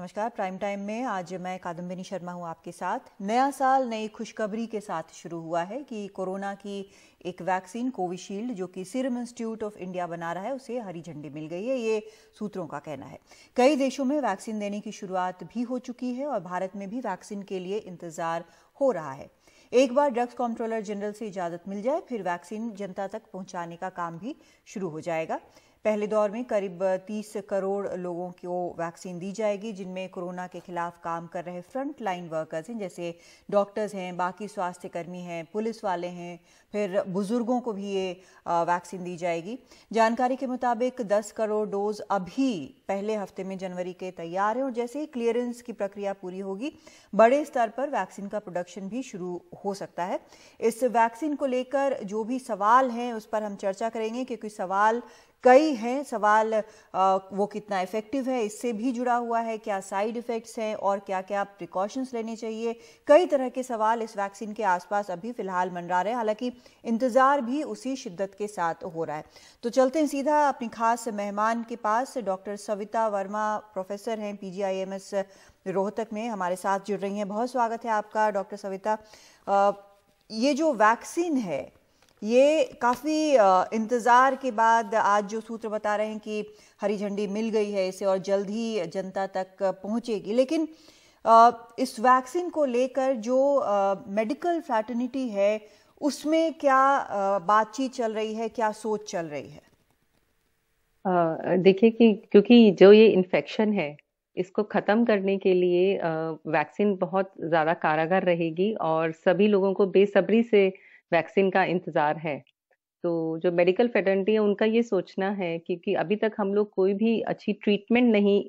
नमस्कार prime time में आज मैं कादम्बिनी शर्मा हूं आपके साथ नया साल नई खुशखबरी के साथ शुरू हुआ है कि कोरोना की एक वैक्सीन कोविशील्ड जो कि सिरम इंस्टीट्यूट ऑफ इंडिया बना रहा है उसे हरी झंडी मिल गई है ये सूत्रों का कहना है कई देशों में वैक्सीन देने की शुरुआत भी हो चुकी है और भारत में भी वैक्सीन के लिए इंतजार हो रहा है एक बार ड्रग्स कंट्रोलर जनरल से इजाजत मिल जाए फिर वैक्सीन जनता तक पहुंचाने का काम भी शुरू हो जाएगा पहले दौर में करीब 30 करोड़ लोगों को वैक्सीन दी जाएगी जिनमें कोरोना के खिलाफ काम कर रहे फ्रंट लाइन वर्कर्स हैं जैसे डॉक्टर्स हैं बाकी स्वास्थ्यकर्मी हैं पुलिस वाले हैं फिर बुजुर्गों को भी ये वैक्सीन दी जाएगी जानकारी के मुताबिक 10 करोड़ डोज अभी पहले हफ्ते में जनवरी के तैयार हैं और जैसे ही क्लियरेंस की प्रक्रिया पूरी होगी बड़े स्तर पर वैक्सीन का प्रोडक्शन भी शुरू हो सकता है इस वैक्सीन को लेकर जो भी सवाल हैं उस पर हम चर्चा करेंगे क्योंकि सवाल कई हैं सवाल वो कितना इफेक्टिव है इससे भी जुड़ा हुआ है क्या साइड इफ़ेक्ट्स हैं और क्या क्या प्रिकॉशंस लेने चाहिए कई तरह के सवाल इस वैक्सीन के आसपास अभी फ़िलहाल मंडरा रहे हैं हालांकि इंतज़ार भी उसी शिद्दत के साथ हो रहा है तो चलते हैं सीधा अपनी खास मेहमान के पास डॉक्टर सविता वर्मा प्रोफेसर हैं पी रोहतक में हमारे साथ जुड़ रही हैं बहुत स्वागत है आपका डॉक्टर सविता ये जो वैक्सीन है ये काफ़ी इंतज़ार के बाद आज जो सूत्र बता रहे हैं कि हरी झंडी मिल गई है इसे और जल्द ही जनता तक पहुंचेगी लेकिन इस वैक्सीन को लेकर जो मेडिकल फ्रैटर्निटी है उसमें क्या बातचीत चल रही है क्या सोच चल रही है देखिए कि क्योंकि जो ये इन्फेक्शन है इसको ख़त्म करने के लिए वैक्सीन बहुत ज़्यादा कारागर रहेगी और सभी लोगों को बेसब्री से वैक्सीन का इंतजार है तो जो मेडिकल फेटर्निटी है उनका ये सोचना है क्योंकि अभी तक हम लोग कोई भी अच्छी ट्रीटमेंट नहीं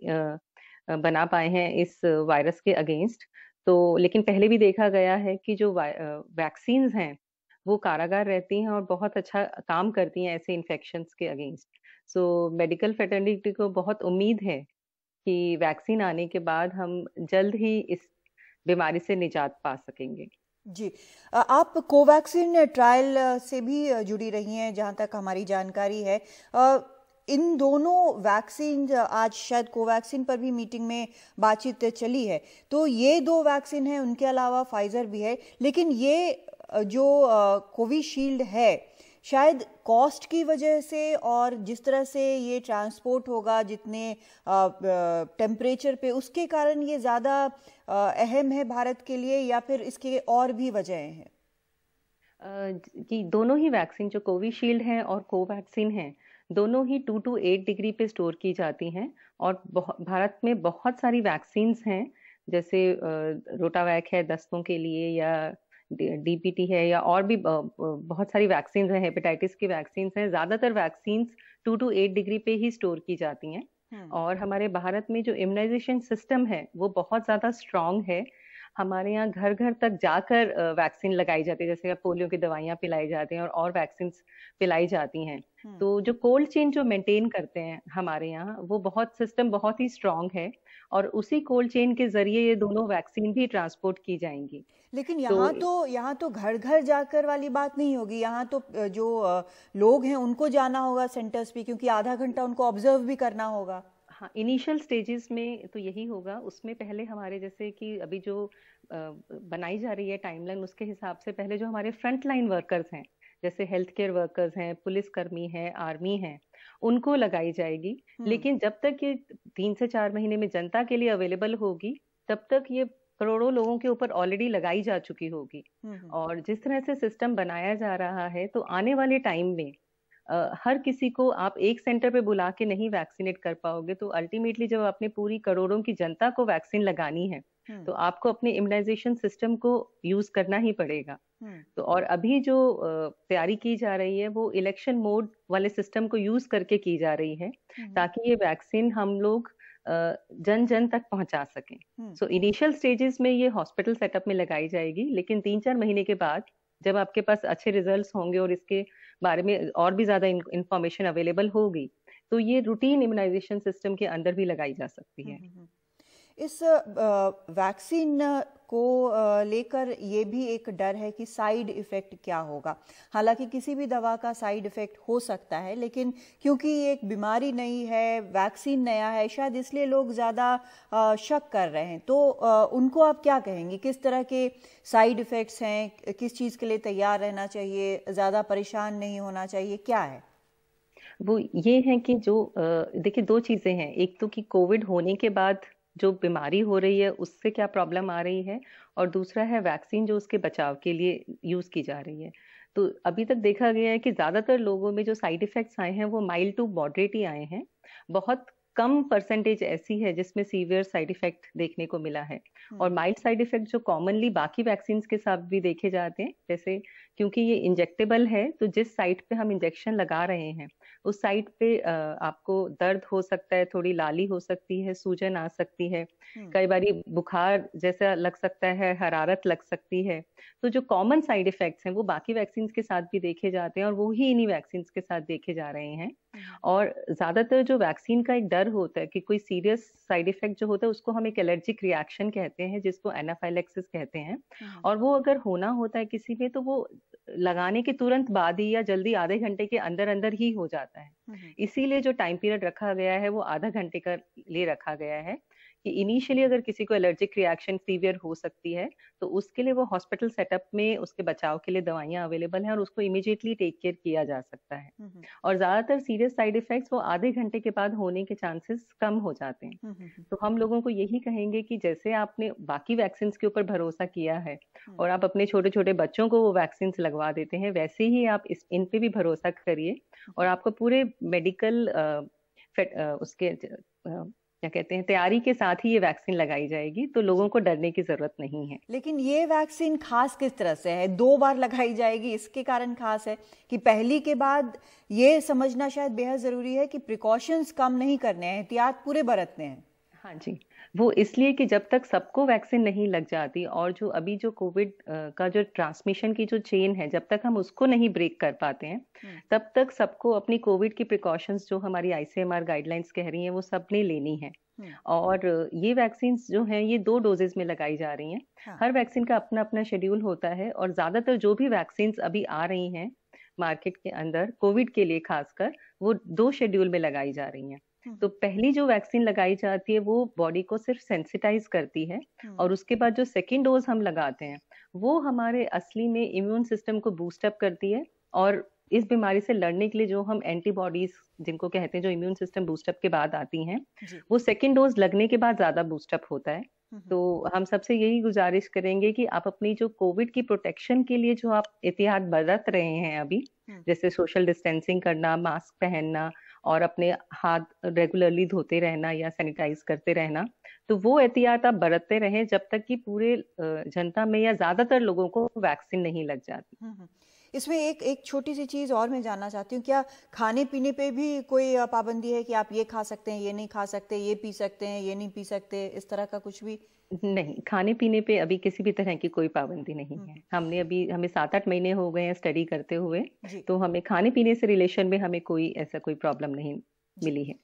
बना पाए हैं इस वायरस के अगेंस्ट तो लेकिन पहले भी देखा गया है कि जो वैक्सीन हैं वो कारागार रहती हैं और बहुत अच्छा काम करती हैं ऐसे इन्फेक्शन के अगेंस्ट सो मेडिकल फेटर्निटी को बहुत उम्मीद है कि वैक्सीन आने के बाद हम जल्द ही इस बीमारी से निजात पा सकेंगे जी आप कोवैक्सीन ट्रायल से भी जुड़ी रही हैं जहां तक हमारी जानकारी है इन दोनों वैक्सीन आज शायद कोवैक्सीन पर भी मीटिंग में बातचीत चली है तो ये दो वैक्सीन है उनके अलावा फाइजर भी है लेकिन ये जो कोविशील्ड है शायद कॉस्ट की वजह से और जिस तरह से ये ट्रांसपोर्ट होगा जितने टेम्परेचर पे उसके कारण ये ज़्यादा अहम है भारत के लिए या फिर इसके और भी वजहें हैं जी दोनों ही वैक्सीन जो कोविशील्ड है और कोवैक्सीन है दोनों ही टू टू एट डिग्री पे स्टोर की जाती हैं और भारत में बहुत सारी वैक्सीन्स हैं जैसे रोटावैक है दस्तों के लिए या डीपीटी है या और भी बहुत सारी वैक्सीन हैं हेपेटाइटिस की वैक्सीन हैं ज्यादातर vaccine two two eight degree पे ही स्टोर की जाती हैं हम्म। और हमारे भारत में जो इम्यूनाइजेशन सिस्टम है वो बहुत ज्यादा स्ट्रांग है हमारे यहाँ घर घर तक जाकर वैक्सीन लगाई जाती है जैसे पोलियो की दवाइयाँ पिलाई जाती हैं और और वैक्सीन पिलाई जाती हैं तो हम्म। जो कोल्ड चेन जो मेंटेन करते हैं हमारे यहाँ वो बहुत सिस्टम बहुत ही स्ट्रांग है और उसी कोल्ड चेन के जरिए ये दोनों वैक्सीन भी ट्रांसपोर्ट की जाएंगी लेकिन यहाँ तो, तो यहाँ तो, तो घर घर जाकर वाली बात नहीं होगी यहाँ तो जो लोग हैं उनको जाना होगा सेंटर्स पे क्योंकि आधा घंटा उनको ऑब्जर्व भी करना होगा हाँ इनिशियल स्टेजेस में तो यही होगा उसमें पहले हमारे जैसे कि अभी जो बनाई जा रही है टाइमलाइन उसके हिसाब से पहले जो हमारे फ्रंट लाइन वर्कर्स हैं जैसे हेल्थ केयर वर्कर्स हैं पुलिसकर्मी हैं आर्मी हैं उनको लगाई जाएगी हम्म। लेकिन जब तक ये तीन से चार महीने में जनता के लिए अवेलेबल होगी तब तक ये करोड़ों लोगों के ऊपर ऑलरेडी लगाई जा चुकी होगी हम्म, हम्म। और जिस तरह से सिस्टम बनाया जा रहा है तो आने वाले टाइम में Uh, हर किसी को आप एक सेंटर पे बुला के नहीं वैक्सीनेट कर पाओगे तो अल्टीमेटली जब आपने पूरी करोड़ों की जनता को वैक्सीन लगानी है तो आपको अपने इम्यूनाइजेशन सिस्टम को यूज करना ही पड़ेगा हम्म। तो और अभी जो तैयारी की जा रही है वो इलेक्शन मोड वाले सिस्टम को यूज करके की जा रही है हम्म। ताकि ये वैक्सीन हम लोग जन जन तक पहुंचा सके सो इनिशियल स्टेजेस में ये हॉस्पिटल सेटअप में लगाई जाएगी लेकिन तीन चार महीने के बाद जब आपके पास अच्छे रिजल्ट होंगे और इसके बारे में और भी ज्यादा इंफॉर्मेशन अवेलेबल होगी तो ये रूटीन इम्यूनाइजेशन सिस्टम के अंदर भी लगाई जा सकती है हम्म, इस वैक्सीन को लेकर ये भी एक डर है कि साइड इफेक्ट क्या होगा हालांकि किसी भी दवा का साइड इफेक्ट हो सकता है लेकिन क्योंकि ये एक बीमारी नई है वैक्सीन नया है शायद इसलिए लोग ज़्यादा शक कर रहे हैं तो उनको आप क्या कहेंगे किस तरह के साइड इफ़ेक्ट्स हैं किस चीज़ के लिए तैयार रहना चाहिए ज़्यादा परेशान नहीं होना चाहिए क्या है वो ये है कि जो देखिए दो चीज़ें हैं एक तो कि कोविड होने के बाद जो बीमारी हो रही है उससे क्या प्रॉब्लम आ रही है और दूसरा है वैक्सीन जो उसके बचाव के लिए यूज़ की जा रही है तो अभी तक देखा गया है कि ज़्यादातर लोगों में जो साइड इफ़ेक्ट्स आए हैं वो माइल्ड टू मॉडरेट ही आए हैं बहुत कम परसेंटेज ऐसी है जिसमें सीवियर साइड इफेक्ट देखने को मिला है हम्म। और माइल्ड साइड इफेक्ट जो कॉमनली बाकी वैक्सीन के साथ भी देखे जाते हैं जैसे क्योंकि ये इंजेक्टेबल है तो जिस साइट पे हम इंजेक्शन लगा रहे हैं उस साइड पे आपको दर्द हो सकता है थोड़ी लाली हो सकती है सूजन आ सकती है हम्म। कई बार बुखार जैसा लग सकता है हरारत लग सकती है तो जो कॉमन साइड इफेक्ट्स हैं वो बाकी वैक्सीन के साथ भी देखे जाते हैं और वो ही इन्हीं वैक्सीन के साथ देखे जा रहे हैं और ज्यादातर जो वैक्सीन का एक डर होता है कि कोई सीरियस साइड इफेक्ट जो होता है उसको हम एक एलर्जिक रिएक्शन कहते हैं जिसको एनाफाइलेक्सिस कहते हैं हाँ। और वो अगर होना होता है किसी में तो वो लगाने के तुरंत बाद ही या जल्दी आधे घंटे के अंदर अंदर ही हो जाता है हम्म। इसीलिए जो टाइम पीरियड रखा गया है वो आधा घंटे का ले रखा गया है कि इनिशियली अगर किसी को एलर्जिक रिएक्शन सीवियर हो सकती है तो उसके लिए वो हॉस्पिटल सेटअप में उसके बचाव के लिए दवाइयाँ अवेलेबल हैं और उसको इमिजिएटली टेक केयर किया जा सकता है हम्म, हम्म। और ज्यादातर सीरियस साइड इफेक्ट्स वो आधे घंटे के बाद होने के चांसेस कम हो जाते हैं हम्म, तो हम लोगों को यही कहेंगे कि जैसे आपने बाकी वैक्सीन के ऊपर भरोसा किया है और आप अपने छोटे छोटे बच्चों को वो वैक्सीन लगवा देते हैं वैसे ही आप इस इन पे भी भरोसा करिए और आपको पूरे मेडिकल उसके क्या कहते हैं तैयारी के साथ ही ये वैक्सीन लगाई जाएगी तो लोगों को डरने की जरूरत नहीं है लेकिन ये वैक्सीन खास किस तरह से है दो बार लगाई जाएगी इसके कारण खास है कि पहली के बाद ये समझना शायद बेहद जरूरी है कि प्रिकॉशंस कम नहीं करने हैं एहतियात पूरे बरतने हैं हाँ जी वो इसलिए कि जब तक सबको वैक्सीन नहीं लग जाती और जो अभी जो कोविड का जो ट्रांसमिशन की जो चेन है जब तक हम उसको नहीं ब्रेक कर पाते हैं हम्म। तब तक सबको अपनी कोविड की प्रिकॉशंस जो हमारी आईसीएमआर गाइडलाइंस कह रही हैं वो सब ने लेनी है हम्म। और ये वैक्सीन जो है ये दो डोजेज में लगाई जा रही हैं हाँ। हर वैक्सीन का अपना अपना शेड्यूल होता है और ज्यादातर जो भी वैक्सीन अभी आ रही हैं मार्केट के अंदर कोविड के लिए खासकर वो दो शेड्यूल में लगाई जा रही हैं हम्म। तो पहली जो वैक्सीन लगाई जाती है वो बॉडी को सिर्फ सेंसिटाइज करती है हम्म। और उसके बाद जो सेकेंड डोज हम लगाते हैं वो हमारे असली में इम्यून सिस्टम को बूस्टअप करती है और इस बीमारी से लड़ने के लिए जो हम एंटीबॉडीज जिनको कहते हैं जो इम्यून सिस्टम बूस्टअप के बाद आती हैं वो सेकेंड डोज लगने के बाद ज्यादा बूस्टअप होता है हम्म। तो हम सबसे यही गुजारिश करेंगे कि आप अपनी जो कोविड की प्रोटेक्शन के लिए जो आप एहतियात बरत रहे हैं अभी जैसे सोशल डिस्टेंसिंग करना मास्क पहनना और अपने हाथ रेगुलरली धोते रहना या सैनिटाइज करते रहना तो वो एहतियात आप बरतते रहें जब तक कि पूरे जनता में या ज्यादातर लोगों को वैक्सीन नहीं लग जाती हम्म, हम्म। इसमें एक एक छोटी सी चीज़ और मैं जानना चाहती हूँ क्या खाने पीने पे भी कोई पाबंदी है कि आप ये खा सकते हैं ये नहीं खा सकते ये पी सकते हैं ये नहीं पी सकते इस तरह का कुछ भी नहीं खाने पीने पे अभी किसी भी तरह की कोई पाबंदी नहीं हम्म। है हमने अभी हमें सात आठ महीने हो गए हैं स्टडी करते हुए तो हमें खाने पीने से रिलेशन में हमें कोई ऐसा कोई प्रॉब्लम नहीं मिली है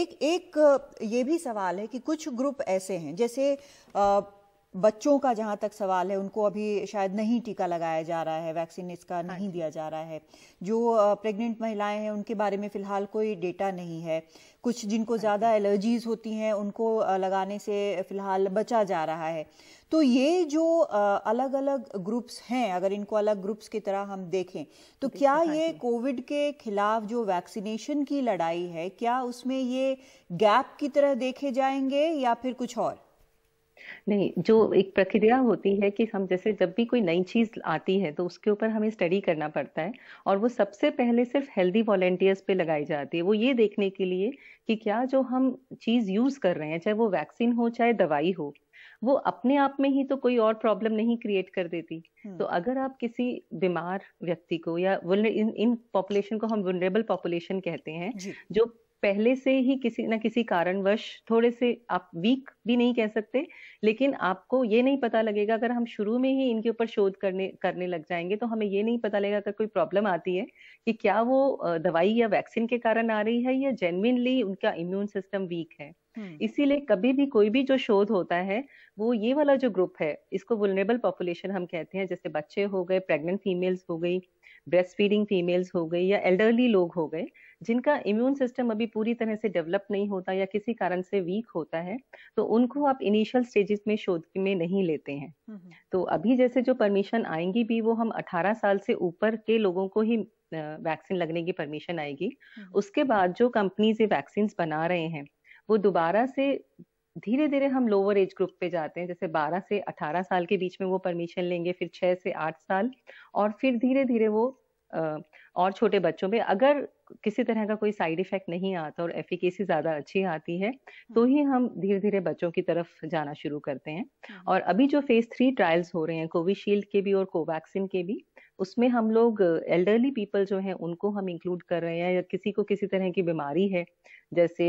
एक एक ये भी सवाल है कि कुछ ग्रुप ऐसे हैं जैसे आ, बच्चों का जहां तक सवाल है उनको अभी शायद नहीं टीका लगाया जा रहा है वैक्सीन इसका हाँ नहीं दिया जा रहा है जो प्रेग्नेंट महिलाएं हैं उनके बारे में फिलहाल कोई डेटा नहीं है कुछ जिनको हाँ ज़्यादा एलर्जीज होती हैं उनको लगाने से फिलहाल बचा जा रहा है तो ये जो अलग अलग ग्रुप्स हैं अगर इनको अलग ग्रुप्स की तरह हम देखें तो क्या हाँ ये कोविड के खिलाफ जो वैक्सीनेशन की लड़ाई है क्या उसमें ये गैप की तरह देखे जाएंगे या फिर कुछ और नहीं जो एक प्रक्रिया होती है कि हम जैसे जब भी कोई नई चीज आती है तो उसके ऊपर हमें स्टडी करना पड़ता है और वो सबसे पहले सिर्फ हेल्दी वॉलेंटियर्स पे लगाई जाती है वो ये देखने के लिए कि क्या जो हम चीज यूज कर रहे हैं चाहे वो वैक्सीन हो चाहे दवाई हो वो अपने आप में ही तो कोई और प्रॉब्लम नहीं क्रिएट कर देती हम्म। तो अगर आप किसी बीमार व्यक्ति को या इन पॉपुलेशन को हम वनरेबल पॉपुलेशन कहते हैं जो पहले से ही किसी ना किसी कारणवश थोड़े से आप वीक भी नहीं कह सकते लेकिन आपको ये नहीं पता लगेगा अगर हम शुरू में ही इनके ऊपर शोध करने करने लग जाएंगे तो हमें ये नहीं पता लगेगा अगर कोई प्रॉब्लम आती है कि क्या वो दवाई या वैक्सीन के कारण आ रही है या जेनविनली उनका इम्यून सिस्टम वीक है हम्म। इसीलिए कभी भी कोई भी जो शोध होता है वो ये वाला जो ग्रुप है इसको वुलनेबल पॉपुलेशन हम कहते हैं जैसे बच्चे हो गए प्रेग्नेंट फीमेल्स हो गई ब्रेस्ट फीडिंग फीमेल्स हो गई या एल्डरली लोग हो गए जिनका इम्यून सिस्टम अभी पूरी तरह से डेवलप नहीं होता या किसी कारण से वीक होता है तो उनको आप इनिशियल स्टेजेस में शोध में नहीं लेते हैं हम्म, हम्म। तो अभी जैसे जो परमिशन आएंगी भी वो हम 18 साल से ऊपर के लोगों को ही वैक्सीन लगने की परमिशन आएगी हम्म, उसके बाद जो कंपनीज ये वैक्सीन बना रहे हैं वो दोबारा से धीरे धीरे हम लोअर एज ग्रुप पे जाते हैं जैसे 12 से 18 साल के बीच में वो परमिशन लेंगे फिर 6 से 8 साल और फिर धीरे धीरे वो और छोटे बच्चों में अगर किसी तरह का कोई साइड इफेक्ट नहीं आता और एफिकेसी ज़्यादा अच्छी आती है हम्म। तो ही हम धीरे धीरे बच्चों की तरफ जाना शुरू करते हैं हम्म। और अभी जो फेज थ्री ट्रायल्स हो रहे हैं कोविशील्ड के भी और कोवैक्सिन के भी उसमें हम लोग एल्डरली पीपल जो हैं उनको हम इंक्लूड कर रहे हैं या किसी को किसी तरह की बीमारी है जैसे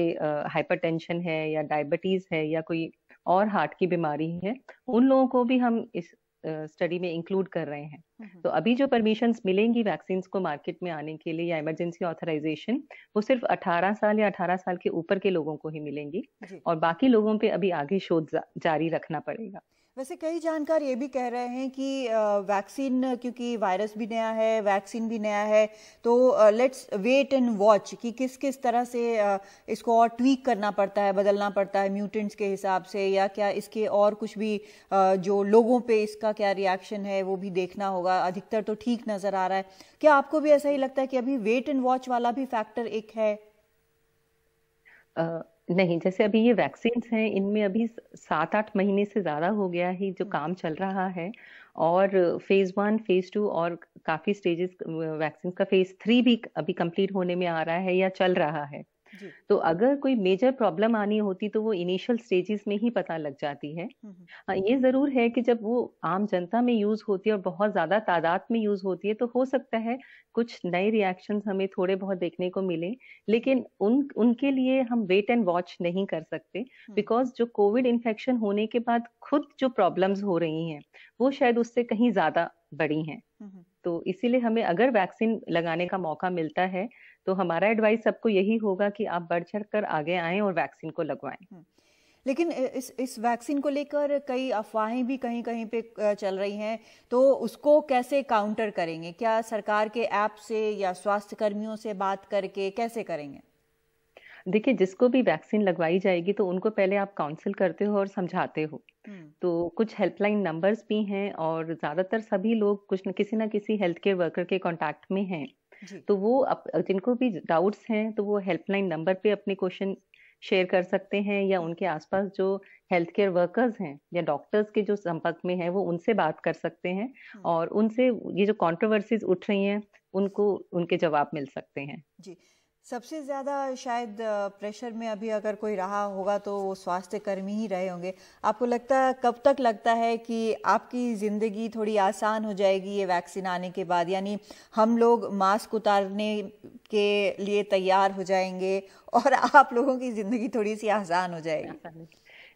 हाइपर है या डायबिटीज़ है या कोई और हार्ट की बीमारी है उन लोगों को भी हम इस स्टडी में इंक्लूड कर रहे हैं हम्म। तो अभी जो परमिशन मिलेंगी वैक्सीन को मार्केट में आने के लिए या इमरजेंसी ऑथराइजेशन वो सिर्फ 18 साल या 18 साल के ऊपर के लोगों को ही मिलेंगी और बाकी लोगों पे अभी आगे शोध जा, जारी रखना पड़ेगा वैसे कई जानकार ये भी कह रहे हैं कि वैक्सीन क्योंकि वायरस भी नया है वैक्सीन भी नया है तो लेट्स वेट एंड वॉच कि किस किस तरह से इसको और ट्वीक करना पड़ता है बदलना पड़ता है म्यूटेंट्स के हिसाब से या क्या इसके और कुछ भी जो लोगों पे इसका क्या रिएक्शन है वो भी देखना होगा अधिकतर तो ठीक नज़र आ रहा है क्या आपको भी ऐसा ही लगता है कि अभी वेट एंड वॉच वाला भी फैक्टर एक है uh... नहीं जैसे अभी ये वैक्सीन हैं इनमें अभी सात आठ महीने से ज़्यादा हो गया ही जो हम्म। काम चल रहा है और फेज़ वन फेज़ टू और काफ़ी स्टेजेस वैक्सीन का फेज़ थ्री भी अभी कंप्लीट होने में आ रहा है या चल रहा है तो अगर कोई मेजर प्रॉब्लम आनी होती तो वो इनिशियल स्टेजेस में ही पता लग जाती है हम्म, हम्म। हाँ, ये जरूर है कि जब वो आम जनता में यूज होती है और बहुत ज्यादा तादाद में यूज होती है तो हो सकता है कुछ नए रिएक्शन हमें थोड़े बहुत देखने को मिले लेकिन उन उनके लिए हम वेट एंड वॉच नहीं कर सकते बिकॉज हम्म। जो कोविड इन्फेक्शन होने के बाद खुद जो प्रॉब्लम हो रही हैं वो शायद उससे कहीं ज्यादा बड़ी हैं तो इसीलिए हमें अगर वैक्सीन लगाने का मौका मिलता है तो हमारा एडवाइस सबको यही होगा कि आप बढ़ चढ़ कर आगे आए और वैक्सीन को लगवाएं हम्म। लेकिन इस इस वैक्सीन को लेकर कई अफवाहें भी कहीं कहीं पे चल रही हैं तो उसको कैसे काउंटर करेंगे क्या सरकार के ऐप से या स्वास्थ्य कर्मियों से बात करके कैसे करेंगे देखिए जिसको भी वैक्सीन लगवाई जाएगी तो उनको पहले आप काउंसिल करते हो और समझाते हो हम्म। तो कुछ हेल्पलाइन नंबर्स भी हैं और ज़्यादातर सभी लोग कुछ न किसी ना किसी हेल्थ केयर वर्कर के कांटेक्ट में हैं तो वो जिनको भी डाउट्स हैं तो वो हेल्पलाइन नंबर पे अपने क्वेश्चन शेयर कर सकते हैं या उनके आसपास जो हेल्थ केयर वर्कर्स हैं या डॉक्टर्स के जो संपर्क में है वो उनसे बात कर सकते हैं हम्म। और उनसे ये जो कॉन्ट्रोवर्सीज उठ रही हैं उनको उनके जवाब मिल सकते हैं जी सबसे ज़्यादा शायद प्रेशर में अभी अगर कोई रहा होगा तो वो स्वास्थ्य कर्मी ही रहे होंगे आपको लगता है कब तक लगता है कि आपकी ज़िंदगी थोड़ी आसान हो जाएगी ये वैक्सीन आने के बाद यानी हम लोग मास्क उतारने के लिए तैयार हो जाएंगे और आप लोगों की ज़िंदगी थोड़ी सी आसान हो जाएगी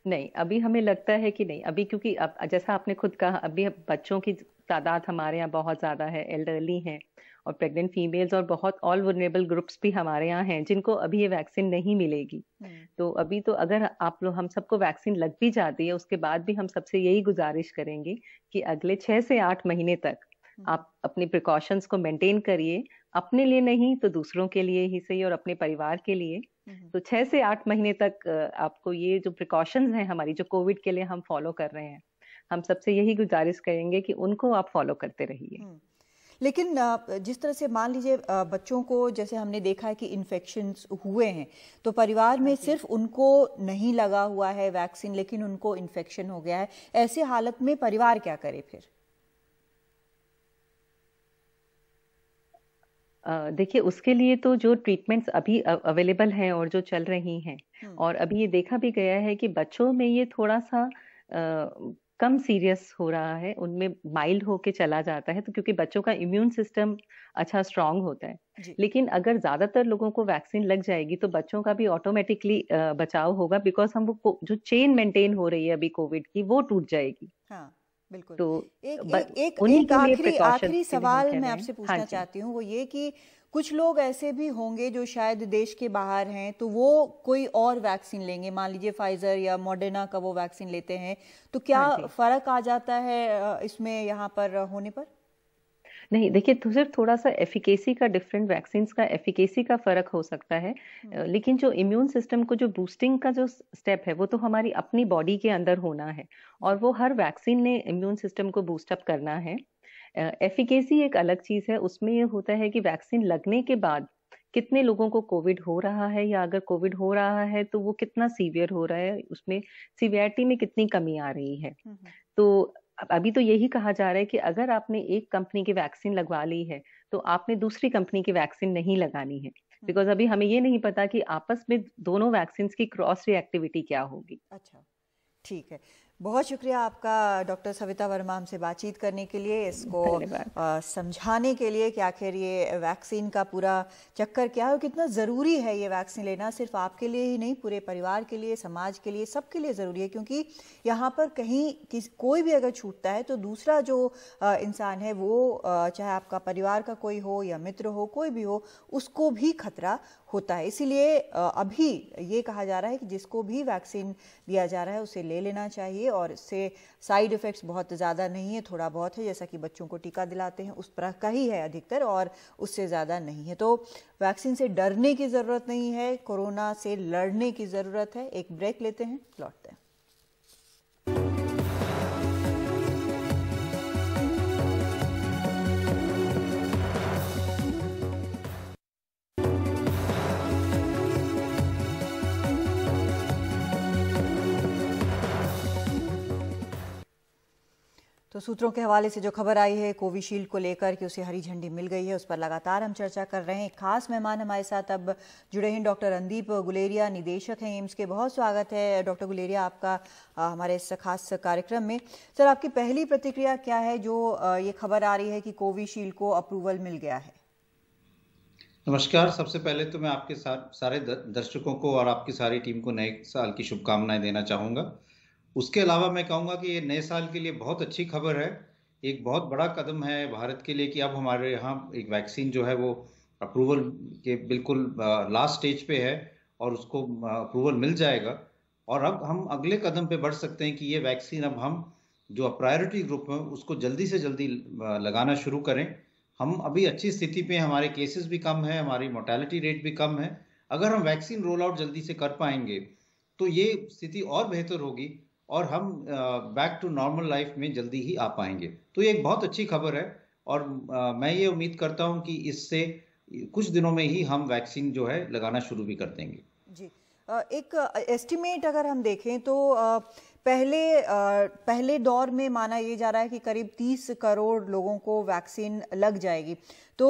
नहीं अभी हमें लगता है कि नहीं अभी क्योंकि अब जैसा आपने खुद कहा अभी बच्चों की तादाद हमारे यहाँ बहुत ज़्यादा है एल्डरली हैं और प्रेग्नेंट फीमेल्स और बहुत ऑल वनरेबल ग्रुप्स भी हमारे यहाँ हैं जिनको अभी ये वैक्सीन नहीं मिलेगी हम्म। तो अभी तो अगर आप लोग हम सबको वैक्सीन लग भी जाती है उसके बाद भी हम सबसे यही गुजारिश करेंगे कि अगले छह से आठ महीने तक हम्म। आप अपने प्रिकॉशंस को मेंटेन करिए अपने लिए नहीं तो दूसरों के लिए ही सही और अपने परिवार के लिए हम्म। तो छह से आठ महीने तक आपको ये जो प्रिकॉशंस हैं हमारी जो कोविड के लिए हम फॉलो कर रहे हैं हम सबसे यही गुजारिश करेंगे कि उनको आप फॉलो करते रहिए लेकिन जिस तरह से मान लीजिए बच्चों को जैसे हमने देखा है कि इन्फेक्शन हुए हैं तो परिवार में हाँ सिर्फ उनको नहीं लगा हुआ है वैक्सीन लेकिन उनको इन्फेक्शन हो गया है ऐसे हालत में परिवार क्या करे फिर देखिए उसके लिए तो जो ट्रीटमेंट्स अभी अवेलेबल हैं और जो चल रही हैं हम्म। और अभी ये देखा भी गया है कि बच्चों में ये थोड़ा सा कम सीरियस हो रहा है उनमें माइल्ड होके चला जाता है तो क्योंकि बच्चों का इम्यून सिस्टम अच्छा स्ट्रांग होता है लेकिन अगर ज्यादातर लोगों को वैक्सीन लग जाएगी तो बच्चों का भी ऑटोमेटिकली बचाव होगा बिकॉज हम वो जो चेन मेंटेन हो रही है अभी कोविड की वो टूट जाएगी हाँ। बिल्कुल तो एक एक, एक, आखिरी आखिरी सवाल मैं आपसे पूछना हाँ चाहती हूँ वो ये कि कुछ लोग ऐसे भी होंगे जो शायद देश के बाहर हैं तो वो कोई और वैक्सीन लेंगे मान लीजिए फाइजर या मॉडर्ना का वो वैक्सीन लेते हैं तो क्या हाँ फर्क आ जाता है इसमें यहाँ पर होने पर नहीं देखिए तो सिर्फ थोड़ा सा एफिकेसी का डिफरेंट वैक्सीन का एफिकेसी का फर्क हो सकता है हम्म। लेकिन जो इम्यून सिस्टम को जो बूस्टिंग का जो स्टेप है वो तो हमारी अपनी बॉडी के अंदर होना है और वो हर वैक्सीन ने इम्यून सिस्टम को बूस्टअप करना है एफिकेसी एक अलग चीज़ है उसमें यह होता है कि वैक्सीन लगने के बाद कितने लोगों को कोविड हो रहा है या अगर कोविड हो रहा है तो वो कितना सीवियर हो रहा है उसमें सीवियरिटी में कितनी कमी आ रही है हम्म, हम्म। तो अभी तो यही कहा जा रहा है कि अगर आपने एक कंपनी की वैक्सीन लगवा ली है तो आपने दूसरी कंपनी की वैक्सीन नहीं लगानी है बिकॉज हम्म। अभी हमें ये नहीं पता कि आपस में दोनों वैक्सीन की क्रॉस रिएक्टिविटी क्या होगी अच्छा ठीक है बहुत शुक्रिया आपका डॉक्टर सविता वर्मा हमसे बातचीत करने के लिए इसको समझाने के लिए कि आखिर ये वैक्सीन का पूरा चक्कर क्या है और कितना ज़रूरी है ये वैक्सीन लेना सिर्फ आपके लिए ही नहीं पूरे परिवार के लिए समाज के लिए सबके लिए ज़रूरी है क्योंकि यहाँ पर कहीं किस कोई भी अगर छूटता है तो दूसरा जो इंसान है वो चाहे आपका परिवार का कोई हो या मित्र हो कोई भी हो उसको भी खतरा होता है इसीलिए अभी ये कहा जा रहा है कि जिसको भी वैक्सीन दिया जा रहा है उसे ले लेना चाहिए और इससे साइड इफ़ेक्ट्स बहुत ज़्यादा नहीं है थोड़ा बहुत है जैसा कि बच्चों को टीका दिलाते हैं उस तरह का ही है अधिकतर और उससे ज़्यादा नहीं है तो वैक्सीन से डरने की ज़रूरत नहीं है कोरोना से लड़ने की ज़रूरत है एक ब्रेक लेते हैं लौटते हैं तो सूत्रों के हवाले से जो खबर आई है कोविशील्ड को लेकर कि उसे हरी झंडी मिल गई है उस पर लगातार हम चर्चा कर रहे हैं खास मेहमान हमारे साथ अब जुड़े हैं डॉक्टर रणदीप गुलेरिया निदेशक हैं एम्स के बहुत स्वागत है डॉक्टर गुलेरिया आपका हमारे इस खास कार्यक्रम में सर आपकी पहली प्रतिक्रिया क्या है जो ये खबर आ रही है कि कोविशील्ड को अप्रूवल मिल गया है नमस्कार सबसे पहले तो मैं आपके सारे दर्शकों को और आपकी सारी टीम को नए साल की शुभकामनाएं देना चाहूंगा उसके अलावा मैं कहूँगा कि ये नए साल के लिए बहुत अच्छी खबर है एक बहुत बड़ा कदम है भारत के लिए कि अब हमारे यहाँ एक वैक्सीन जो है वो अप्रूवल के बिल्कुल लास्ट स्टेज पे है और उसको अप्रूवल मिल जाएगा और अब हम अगले कदम पे बढ़ सकते हैं कि ये वैक्सीन अब हम जो प्रायोरिटी ग्रुप है उसको जल्दी से जल्दी लगाना शुरू करें हम अभी अच्छी स्थिति पे हमारे केसेस भी कम है हमारी मोर्टेलिटी रेट भी कम है अगर हम वैक्सीन रोल आउट जल्दी से कर पाएंगे तो ये स्थिति और बेहतर होगी और हम बैक टू नॉर्मल लाइफ में जल्दी ही आ पाएंगे तो ये एक बहुत अच्छी खबर है और मैं ये उम्मीद करता हूँ कि इससे कुछ दिनों में ही हम वैक्सीन जो है लगाना शुरू भी कर देंगे जी एक एस्टिमेट अगर हम देखें तो पहले पहले दौर में माना ये जा रहा है कि करीब 30 करोड़ लोगों को वैक्सीन लग जाएगी तो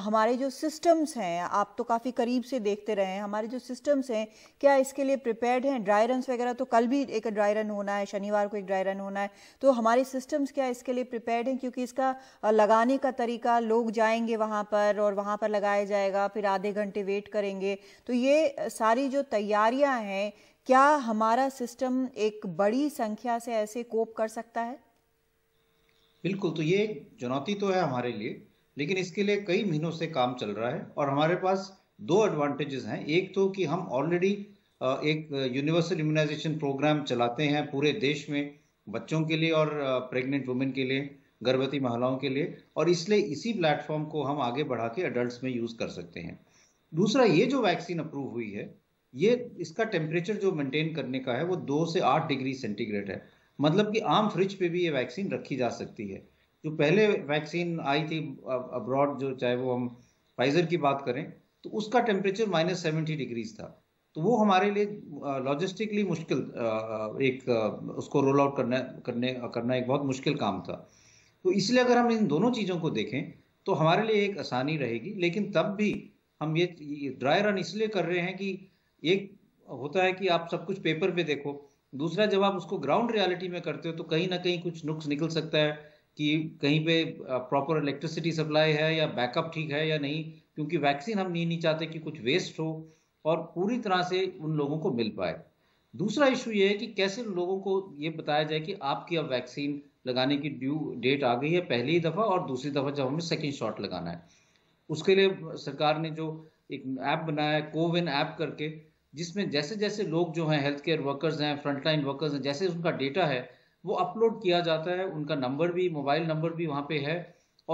हमारे जो सिस्टम्स हैं आप तो काफ़ी करीब से देखते रहे हैं हमारे जो सिस्टम्स हैं क्या इसके लिए प्रिपेयर्ड हैं ड्राई रन वगैरह तो कल भी एक ड्राई रन होना है शनिवार को एक ड्राई रन होना है तो हमारे सिस्टम्स क्या इसके लिए प्रिपेयर्ड हैं क्योंकि इसका लगाने का तरीका लोग जाएंगे वहाँ पर और वहाँ पर लगाया जाएगा फिर आधे घंटे वेट करेंगे तो ये सारी जो तैयारियाँ हैं क्या हमारा सिस्टम एक बड़ी संख्या से ऐसे कोप कर सकता है बिल्कुल तो ये चुनौती तो है हमारे लिए लेकिन इसके लिए कई महीनों से काम चल रहा है और हमारे पास दो एडवांटेजेस हैं एक तो कि हम ऑलरेडी एक यूनिवर्सल इम्यूनाइजेशन प्रोग्राम चलाते हैं पूरे देश में बच्चों के लिए और प्रेग्नेंट वुमेन के लिए गर्भवती महिलाओं के लिए और इसलिए इसी प्लेटफॉर्म को हम आगे बढ़ा के अडल्ट में यूज़ कर सकते हैं दूसरा ये जो वैक्सीन अप्रूव हुई है ये इसका टेम्परेचर जो मेंटेन करने का है वो दो से आठ डिग्री सेंटीग्रेड है मतलब कि आम फ्रिज पे भी ये वैक्सीन रखी जा सकती है जो पहले वैक्सीन आई थी अब्रॉड जो चाहे वो हम फाइजर की बात करें तो उसका टेम्परेचर माइनस सेवेंटी डिग्रीज था तो वो हमारे लिए लॉजिस्टिकली मुश्किल एक उसको रोल आउट करना करने करना एक बहुत मुश्किल काम था तो इसलिए अगर हम इन दोनों चीज़ों को देखें तो हमारे लिए एक आसानी रहेगी लेकिन तब भी हम ये ड्राई रन इसलिए कर रहे हैं कि एक होता है कि आप सब कुछ पेपर पे देखो दूसरा जब आप उसको ग्राउंड रियलिटी में करते हो तो कहीं ना कहीं कुछ नुक्स निकल सकता है कि कहीं पे प्रॉपर इलेक्ट्रिसिटी सप्लाई है या बैकअप ठीक है या नहीं क्योंकि वैक्सीन हम नहीं नहीं चाहते कि कुछ वेस्ट हो और पूरी तरह से उन लोगों को मिल पाए दूसरा इशू ये है कि कैसे लोगों को ये बताया जाए कि आपकी अब वैक्सीन लगाने की ड्यू डेट आ गई है पहली दफ़ा और दूसरी दफ़ा जब हमें सेकेंड शॉट लगाना है उसके लिए सरकार ने जो एक ऐप बनाया है कोविन ऐप करके जिसमें जैसे जैसे लोग जो हैं हेल्थ केयर वर्कर्स हैं फ्रंटलाइन वर्कर्स हैं जैसे उनका डेटा है वो अपलोड किया जाता है उनका नंबर भी मोबाइल नंबर भी वहाँ पे है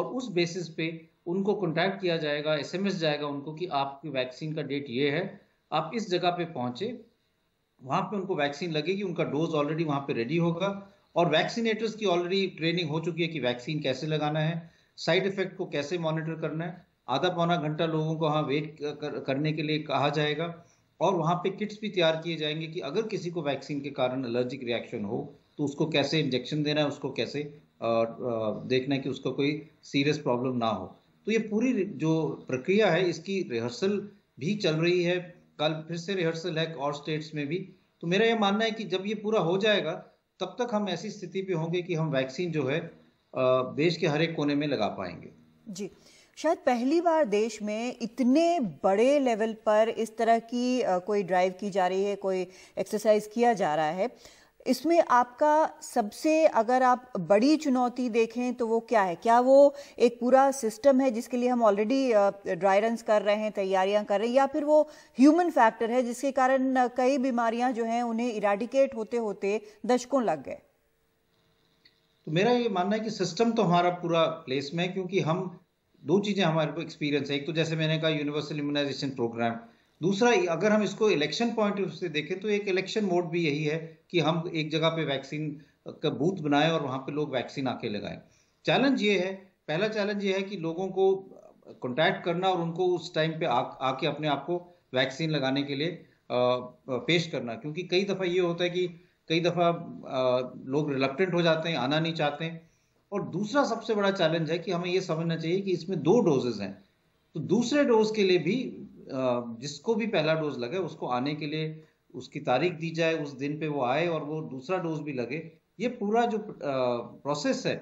और उस बेसिस पे उनको कॉन्टैक्ट किया जाएगा एसएमएस जाएगा उनको कि आपकी वैक्सीन का डेट ये है आप इस जगह पे पहुँचे वहाँ पे उनको वैक्सीन लगेगी उनका डोज ऑलरेडी वहाँ पे रेडी होगा और वैक्सीनेटर्स की ऑलरेडी ट्रेनिंग हो चुकी है कि वैक्सीन कैसे लगाना है साइड इफेक्ट को कैसे मॉनिटर करना है आधा पौना घंटा लोगों को वहाँ वेट करने के लिए कहा जाएगा और वहाँ पे किट्स भी तैयार किए जाएंगे कि अगर किसी को वैक्सीन के कारण एलर्जिक रिएक्शन हो तो उसको कैसे इंजेक्शन देना है उसको कैसे देखना है कि उसका कोई सीरियस प्रॉब्लम ना हो तो ये पूरी जो प्रक्रिया है इसकी रिहर्सल भी चल रही है कल फिर से रिहर्सल है और स्टेट्स में भी तो मेरा ये मानना है कि जब ये पूरा हो जाएगा तब तक हम ऐसी स्थिति पे होंगे कि हम वैक्सीन जो है देश के हर एक कोने में लगा पाएंगे जी शायद पहली बार देश में इतने बड़े लेवल पर इस तरह की कोई ड्राइव की जा रही है कोई एक्सरसाइज किया जा रहा है इसमें आपका सबसे अगर आप बड़ी चुनौती देखें तो वो क्या है क्या वो एक पूरा सिस्टम है जिसके लिए हम ऑलरेडी ड्राई रन कर रहे हैं तैयारियां कर रहे हैं या फिर वो ह्यूमन फैक्टर है जिसके कारण कई बीमारियां जो हैं उन्हें इराडिकेट होते होते दशकों लग गए तो मेरा ये मानना है कि सिस्टम तो हमारा पूरा प्लेस में है क्योंकि हम दो चीज़ें हमारे को एक्सपीरियंस है एक तो जैसे मैंने कहा यूनिवर्सल इम्यूनाइजेशन प्रोग्राम दूसरा अगर हम इसको इलेक्शन पॉइंट ऑफ से देखें तो एक इलेक्शन मोड भी यही है कि हम एक जगह पे वैक्सीन का बूथ बनाएं और वहाँ पे लोग वैक्सीन आके लगाएं चैलेंज ये है पहला चैलेंज ये है कि लोगों को कॉन्टैक्ट करना और उनको उस टाइम पे आ, आके अपने आप को वैक्सीन लगाने के लिए पेश करना क्योंकि कई दफ़ा ये होता है कि कई दफ़ा लोग रिलकटेंट हो जाते हैं आना नहीं चाहते हैं और दूसरा सबसे बड़ा चैलेंज है कि हमें यह समझना चाहिए कि इसमें दो डोजेज हैं तो दूसरे डोज के लिए भी जिसको भी पहला डोज लगे उसको आने के लिए उसकी तारीख दी जाए उस दिन पे वो आए और वो दूसरा डोज भी लगे ये पूरा जो प्रोसेस है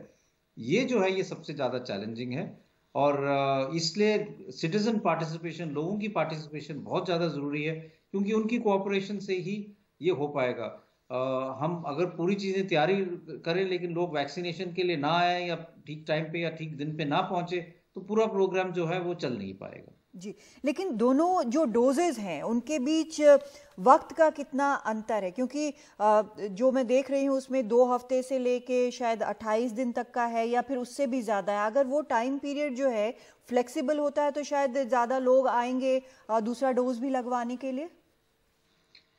ये जो है ये सबसे ज़्यादा चैलेंजिंग है और इसलिए सिटीजन पार्टिसिपेशन लोगों की पार्टिसिपेशन बहुत ज़्यादा ज़रूरी है क्योंकि उनकी कोऑपरेशन से ही ये हो पाएगा हम अगर पूरी चीज़ें तैयारी करें लेकिन लोग वैक्सीनेशन के लिए ना आए या ठीक टाइम पे या ठीक दिन पे ना पहुंचे तो पूरा प्रोग्राम जो है वो चल नहीं पाएगा जी लेकिन दोनों जो डोजेज हैं उनके बीच वक्त का कितना अंतर है क्योंकि जो मैं देख रही हूँ उसमें दो हफ्ते से लेके शायद 28 दिन तक का है या फिर उससे भी ज़्यादा है अगर वो टाइम पीरियड जो है फ्लेक्सिबल होता है तो शायद ज़्यादा लोग आएंगे दूसरा डोज भी लगवाने के लिए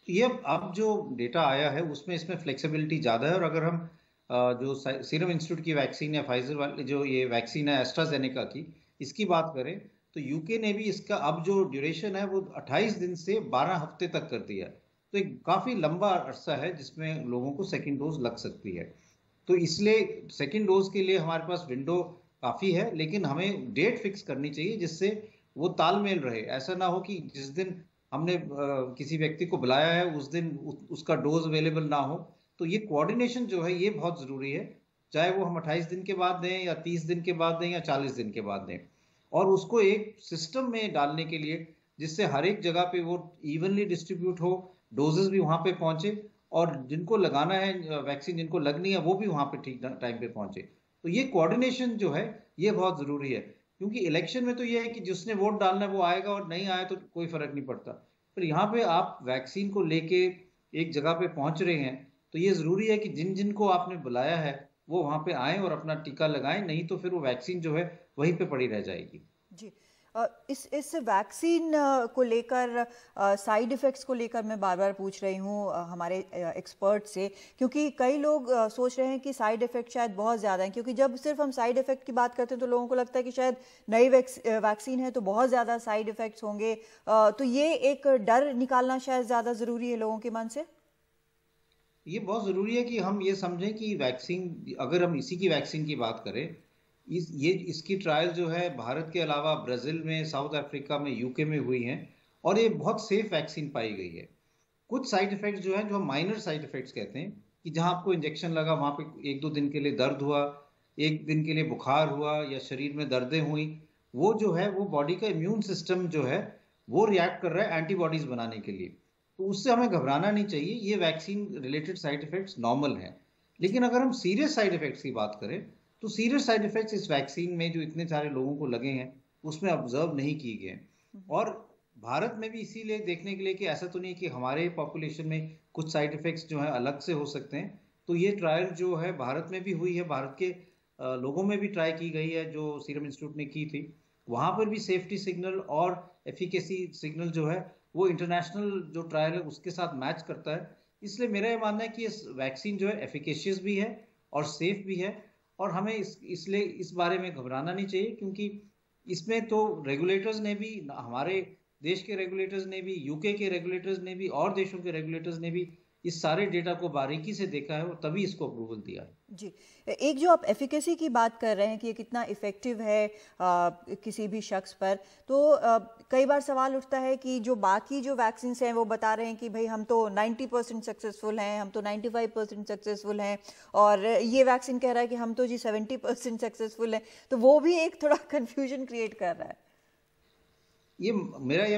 ये अब जो डेटा आया है उसमें इसमें फ्लेक्सिबिलिटी ज़्यादा है और अगर हम जो सीरम इंस्टीट्यूट की वैक्सीन है फाइजर वाली जो ये वैक्सीन है एस्ट्राजेनेका की इसकी बात करें तो यूके ने भी इसका अब जो ड्यूरेशन है वो 28 दिन से 12 हफ्ते तक कर दिया तो एक काफ़ी लंबा अरसा है जिसमें लोगों को सेकेंड डोज लग सकती है तो इसलिए सेकेंड डोज के लिए हमारे पास विंडो काफ़ी है लेकिन हमें डेट फिक्स करनी चाहिए जिससे वो तालमेल रहे ऐसा ना हो कि जिस दिन हमने किसी व्यक्ति को बुलाया है उस दिन उसका डोज अवेलेबल ना हो तो ये कोऑर्डिनेशन जो है ये बहुत ज़रूरी है चाहे वो हम 28 दिन के बाद दें या 30 दिन के बाद दें या 40 दिन के बाद दें और उसको एक सिस्टम में डालने के लिए जिससे हर एक जगह पे वो इवनली डिस्ट्रीब्यूट हो डोजेस भी वहाँ पे पहुँचे और जिनको लगाना है वैक्सीन जिनको लगनी है वो भी वहाँ पे ठीक टाइम पे पहुँचे तो ये कोऑर्डिनेशन जो है ये बहुत ज़रूरी है क्योंकि इलेक्शन में तो यह है कि जिसने वोट डालना है वो आएगा और नहीं आया तो कोई फर्क नहीं पड़ता पर यहाँ पे आप वैक्सीन को लेके एक जगह पे पहुंच रहे हैं तो ये जरूरी है कि जिन जिन को आपने बुलाया है वो वहां पे आए और अपना टीका लगाएं नहीं तो फिर वो वैक्सीन जो है वहीं पे पड़ी रह जाएगी जी इस इस वैक्सीन को लेकर साइड इफ़ेक्ट्स को लेकर मैं बार बार पूछ रही हूँ हमारे एक्सपर्ट से क्योंकि कई लोग सोच रहे हैं कि साइड इफ़ेक्ट शायद बहुत ज़्यादा हैं क्योंकि जब सिर्फ हम साइड इफ़ेक्ट की बात करते हैं तो लोगों को लगता है कि शायद नई वैक्सीन है तो बहुत ज़्यादा साइड इफ़ेक्ट्स होंगे तो ये एक डर निकालना शायद ज़्यादा ज़रूरी है लोगों के मन से ये बहुत ज़रूरी है कि हम ये समझें कि वैक्सीन अगर हम इसी की वैक्सीन की बात करें इस ये इसकी ट्रायल जो है भारत के अलावा ब्राज़ील में साउथ अफ्रीका में यूके में हुई हैं और ये बहुत सेफ वैक्सीन पाई गई है कुछ साइड इफेक्ट्स जो हैं जो माइनर साइड इफेक्ट्स कहते हैं कि जहां आपको इंजेक्शन लगा वहां पे एक दो दिन के लिए दर्द हुआ एक दिन के लिए बुखार हुआ या शरीर में दर्दें हुई वो जो है वो बॉडी का इम्यून सिस्टम जो है वो रिएक्ट कर रहा है एंटीबॉडीज बनाने के लिए तो उससे हमें घबराना नहीं चाहिए ये vaccine related side effects normal हैं लेकिन अगर हम सीरियस साइड इफेक्ट्स की बात करें तो सीरियस साइड इफेक्ट्स इस वैक्सीन में जो इतने सारे लोगों को लगे हैं उसमें ऑब्जर्व नहीं किए गए और भारत में भी इसीलिए देखने के लिए कि ऐसा तो नहीं कि हमारे पॉपुलेशन में कुछ साइड इफेक्ट्स जो है अलग से हो सकते हैं तो ये ट्रायल जो है भारत में भी हुई है भारत के लोगों में भी ट्राई की गई है जो सीरम इंस्टीट्यूट ने की थी वहाँ पर भी सेफ्टी सिग्नल और एफिकेसी सिग्नल जो है वो इंटरनेशनल जो ट्रायल है उसके साथ मैच करता है इसलिए मेरा ये मानना है कि ये वैक्सीन जो है एफिकेशियस भी है और सेफ भी है और हमें इस इसलिए इस बारे में घबराना नहीं चाहिए क्योंकि इसमें तो रेगुलेटर्स ने भी हमारे देश के रेगुलेटर्स ने भी यूके के रेगुलेटर्स ने भी और देशों के रेगुलेटर्स ने भी इस सारे डेटा को बारीकी से देखा है और तभी इसको अप्रूवल दिया है जी एक जो आप एफिकेसी की बात कर रहे हैं कि ये कितना इफेक्टिव है आ, किसी भी शख्स पर तो आ, कई बार सवाल उठता है कि जो बाकी जो वैक्सीन हैं वो बता रहे हैं कि भाई हम तो 90 परसेंट सक्सेसफुल हैं हम तो 95 परसेंट सक्सेसफुल हैं और ये वैक्सीन कह रहा है कि हम तो जी 70 परसेंट सक्सेसफुल हैं तो वो भी एक थोड़ा कन्फ्यूजन क्रिएट कर रहा है ये मेरा ये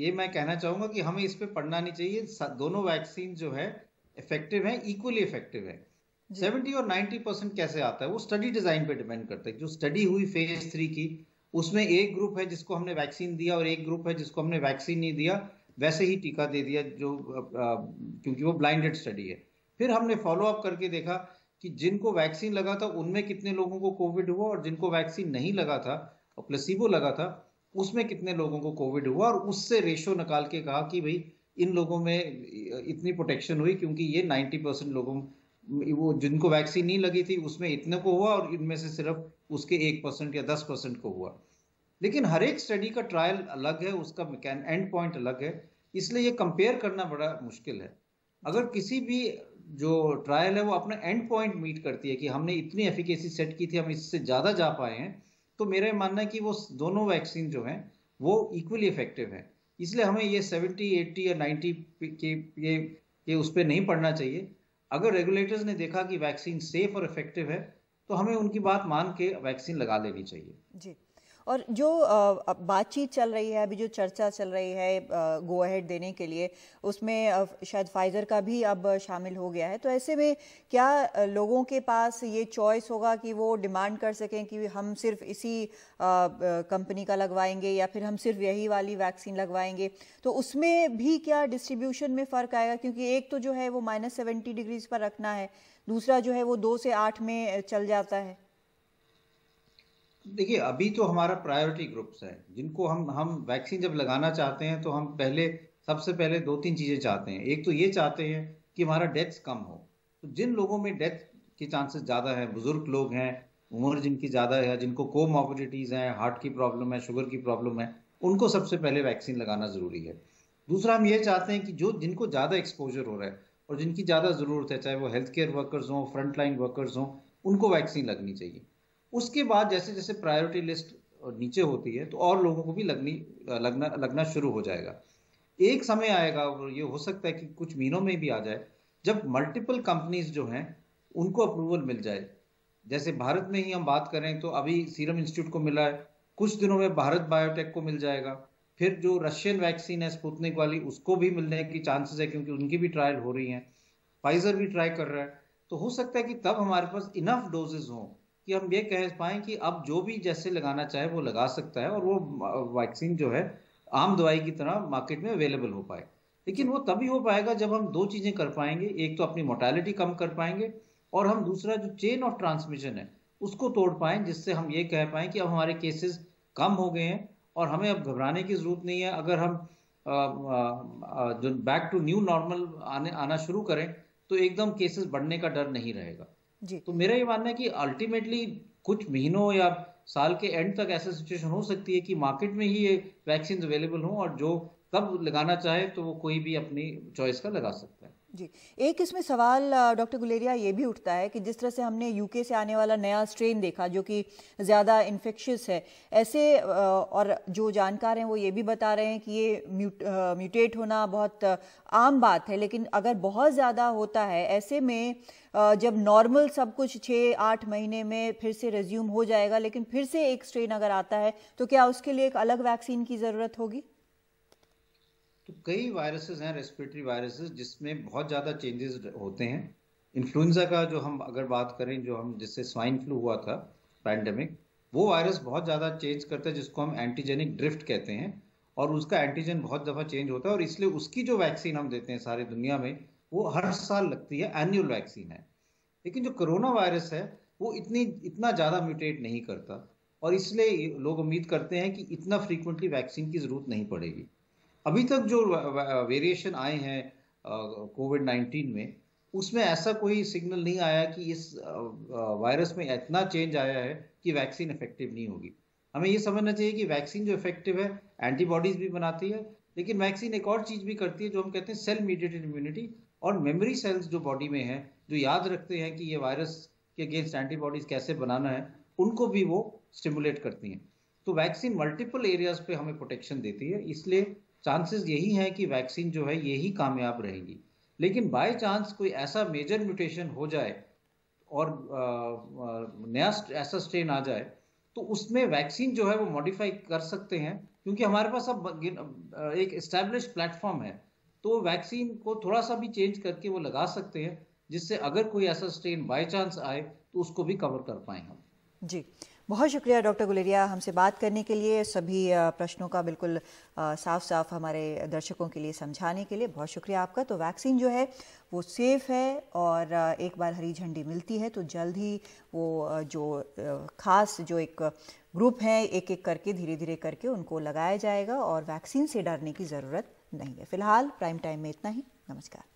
ये मैं कहना चाहूँगा कि हमें इस पर पढ़ना नहीं चाहिए दोनों वैक्सीन जो है इफेक्टिव है इक्वली इफेक्टिव है सेवेंटी और नाइन्टी परसेंट कैसे आता है वो स्टडी डिजाइन पे डिपेंड करता है जो स्टडी हुई फेज थ्री की उसमें एक ग्रुप है जिसको हमने वैक्सीन दिया और एक ग्रुप है जिसको हमने वैक्सीन नहीं दिया वैसे ही टीका दे दिया जो क्योंकि वो ब्लाइंडेड स्टडी है फिर हमने फॉलो अप करके देखा कि जिनको वैक्सीन लगा था उनमें कितने लोगों को कोविड हुआ और जिनको वैक्सीन नहीं लगा था और प्लेसिबो लगा था उसमें कितने लोगों को कोविड हुआ और उससे रेशो निकाल के कहा कि भाई इन लोगों में इतनी प्रोटेक्शन हुई क्योंकि ये 90 परसेंट लोगों वो जिनको वैक्सीन नहीं लगी थी उसमें इतने को हुआ और इनमें से सिर्फ उसके एक परसेंट या दस परसेंट को हुआ लेकिन हर एक स्टडी का ट्रायल अलग है उसका एंड पॉइंट अलग है इसलिए ये कंपेयर करना बड़ा मुश्किल है अगर किसी भी जो ट्रायल है वो अपना एंड पॉइंट मीट करती है कि हमने इतनी एफिकेसी सेट की थी हम इससे ज़्यादा जा पाए हैं तो मेरा मानना है कि वो दोनों वैक्सीन जो हैं वो इक्वली इफेक्टिव है इसलिए हमें ये 70, 80 या 90 के ये ये उस पर नहीं पड़ना चाहिए अगर रेगुलेटर्स ने देखा कि वैक्सीन सेफ और इफेक्टिव है तो हमें उनकी बात मान के वैक्सीन लगा लेनी चाहिए जी और जो बातचीत चल रही है अभी जो चर्चा चल रही है गो अहेड देने के लिए उसमें शायद फाइजर का भी अब शामिल हो गया है तो ऐसे में क्या लोगों के पास ये चॉइस होगा कि वो डिमांड कर सकें कि हम सिर्फ इसी कंपनी का लगवाएंगे या फिर हम सिर्फ यही वाली वैक्सीन लगवाएंगे तो उसमें भी क्या डिस्ट्रीब्यूशन में फ़र्क आएगा क्योंकि एक तो जो है वो माइनस सेवेंटी डिग्रीज पर रखना है दूसरा जो है वो दो से आठ में चल जाता है देखिए अभी तो हमारा प्रायोरिटी ग्रुप्स है जिनको हम हम वैक्सीन जब लगाना चाहते हैं तो हम पहले सबसे पहले दो तीन चीज़ें चाहते हैं एक तो ये चाहते हैं कि हमारा डेथ्स कम हो तो जिन लोगों में डेथ के चांसेस ज़्यादा हैं बुजुर्ग लोग हैं उम्र जिनकी ज़्यादा है जिनको को मॉबिलिटीज़ हैं हार्ट की प्रॉब्लम है शुगर की प्रॉब्लम है उनको सबसे पहले वैक्सीन लगाना ज़रूरी है दूसरा हम ये चाहते हैं कि जो जिनको ज़्यादा एक्सपोजर हो रहा है और जिनकी ज़्यादा ज़रूरत है चाहे वो हेल्थ केयर वर्कर्स हों फ्रंट लाइन वर्कर्स हों उनको वैक्सीन लगनी चाहिए उसके बाद जैसे जैसे प्रायोरिटी लिस्ट नीचे होती है तो और लोगों को भी लगनी लगना लगना शुरू हो जाएगा एक समय आएगा ये हो सकता है कि कुछ महीनों में भी आ जाए जब मल्टीपल कंपनीज जो हैं उनको अप्रूवल मिल जाए जैसे भारत में ही हम बात करें तो अभी सीरम इंस्टीट्यूट को मिला है कुछ दिनों में भारत बायोटेक को मिल जाएगा फिर जो रशियन वैक्सीन है स्पुतनिक वाली उसको भी मिलने की चांसेस है क्योंकि उनकी भी ट्रायल हो रही है फाइजर भी ट्राई कर रहा है तो हो सकता है कि तब हमारे पास इनफ डोजेज हों कि हम ये कह पाएँ कि अब जो भी जैसे लगाना चाहे वो लगा सकता है और वो वैक्सीन जो है आम दवाई की तरह मार्केट में अवेलेबल हो पाए लेकिन वो तभी हो पाएगा जब हम दो चीज़ें कर पाएंगे एक तो अपनी मोटालिटी कम कर पाएंगे और हम दूसरा जो चेन ऑफ ट्रांसमिशन है उसको तोड़ पाएँ जिससे हम ये कह पाएँ कि अब हमारे केसेस कम हो गए हैं और हमें अब घबराने की ज़रूरत नहीं है अगर हम जो बैक टू न्यू नॉर्मल आने आना शुरू करें तो एकदम केसेस बढ़ने का डर नहीं रहेगा जी तो मेरा ये मानना है कि अल्टीमेटली कुछ महीनों या साल के एंड तक ऐसा सिचुएशन हो सकती है कि मार्केट में ही ये वैक्सीन अवेलेबल हों और जो कब लगाना चाहे तो वो कोई भी अपनी चॉइस का लगा सकता है जी एक इसमें सवाल डॉक्टर गुलेरिया ये भी उठता है कि जिस तरह से हमने यूके से आने वाला नया स्ट्रेन देखा जो कि ज़्यादा इन्फेक्शियस है ऐसे और जो जानकार हैं वो ये भी बता रहे हैं कि ये म्यूट, म्यूटेट होना बहुत आम बात है लेकिन अगर बहुत ज़्यादा होता है ऐसे में जब नॉर्मल सब कुछ छः आठ महीने में फिर से रेज्यूम हो जाएगा लेकिन फिर से एक स्ट्रेन अगर आता है तो क्या उसके लिए एक अलग वैक्सीन की ज़रूरत होगी तो कई वायरसेस हैं रेस्पिरेटरी वायरसेस जिसमें बहुत ज़्यादा चेंजेस होते हैं इन्फ्लुएंजा का जो हम अगर बात करें जो हम जिससे स्वाइन फ्लू हुआ था पैंडमिक वो वायरस बहुत ज़्यादा चेंज करता है जिसको हम एंटीजेनिक ड्रिफ्ट कहते हैं और उसका एंटीजन बहुत दफ़ा चेंज होता है और इसलिए उसकी जो वैक्सीन हम देते हैं सारी दुनिया में वो हर साल लगती है एनुअल वैक्सीन है लेकिन जो कोरोना वायरस है वो इतनी इतना ज़्यादा म्यूटेट नहीं करता और इसलिए लोग उम्मीद करते हैं कि इतना फ्रीक्वेंटली वैक्सीन की ज़रूरत नहीं पड़ेगी अभी तक जो वेरिएशन आए हैं कोविड नाइन्टीन में उसमें ऐसा कोई सिग्नल नहीं आया कि इस वायरस में इतना चेंज आया है कि वैक्सीन इफेक्टिव नहीं होगी हमें ये समझना चाहिए कि वैक्सीन जो इफेक्टिव है एंटीबॉडीज भी बनाती है लेकिन वैक्सीन एक और चीज़ भी करती है जो हम कहते हैं सेल मीडिएटेड इम्यूनिटी और मेमोरी सेल्स जो बॉडी में हैं जो याद रखते हैं कि ये वायरस के अगेंस्ट एंटीबॉडीज कैसे बनाना है उनको भी वो स्टिमुलेट करती हैं तो वैक्सीन मल्टीपल एरियाज पे हमें प्रोटेक्शन देती है इसलिए चांसेस यही हैं कि वैक्सीन जो है यही कामयाब रहेगी लेकिन बाय चांस कोई ऐसा मेजर म्यूटेशन हो जाए और नया ऐसा स्ट्रेन आ जाए तो उसमें वैक्सीन जो है वो मॉडिफाई कर सकते हैं क्योंकि हमारे पास अब एक इस्टेब्लिश प्लेटफॉर्म है तो वैक्सीन को थोड़ा सा भी चेंज करके वो लगा सकते हैं जिससे अगर कोई ऐसा स्ट्रेन बाय चांस आए तो उसको भी कवर कर पाए हम जी बहुत शुक्रिया डॉक्टर गुलेरिया हमसे बात करने के लिए सभी प्रश्नों का बिल्कुल साफ साफ हमारे दर्शकों के लिए समझाने के लिए बहुत शुक्रिया आपका तो वैक्सीन जो है वो सेफ़ है और एक बार हरी झंडी मिलती है तो जल्द ही वो जो खास जो एक ग्रुप है एक एक करके धीरे धीरे करके उनको लगाया जाएगा और वैक्सीन से डरने की ज़रूरत नहीं है फिलहाल प्राइम टाइम में इतना ही नमस्कार